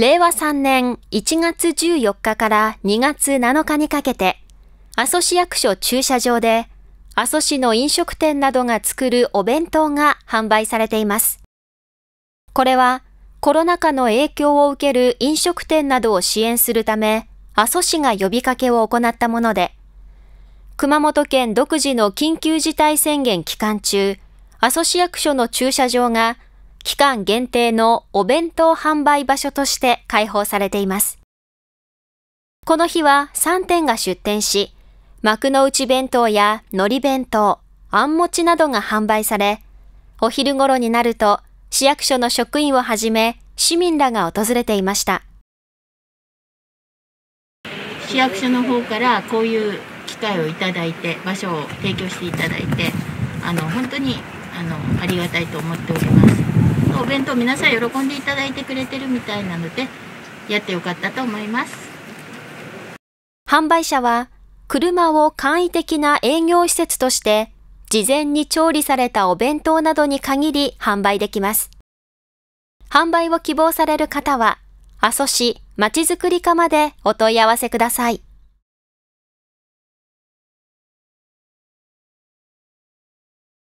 令和3年1月14日から2月7日にかけて、阿蘇市役所駐車場で、阿蘇市の飲食店などが作るお弁当が販売されています。これは、コロナ禍の影響を受ける飲食店などを支援するため、阿蘇市が呼びかけを行ったもので、熊本県独自の緊急事態宣言期間中、阿蘇市役所の駐車場が期間限定のお弁当販売場所として開放されています。この日は3店が出店し、幕の内弁当や海苔弁当、あん餅などが販売され、お昼頃になると市役所の職員をはじめ市民らが訪れていました。市役所の方からこういう機会をいただいて、場所を提供していただいて、あの本当にあのありがたいと思っておりますお弁当皆さん喜んでいただいてくれてるみたいなのでやってよかったと思います販売者は車を簡易的な営業施設として事前に調理されたお弁当などに限り販売できます。販売を希望される方は、阿蘇市まちづくり課までお問い合わせください。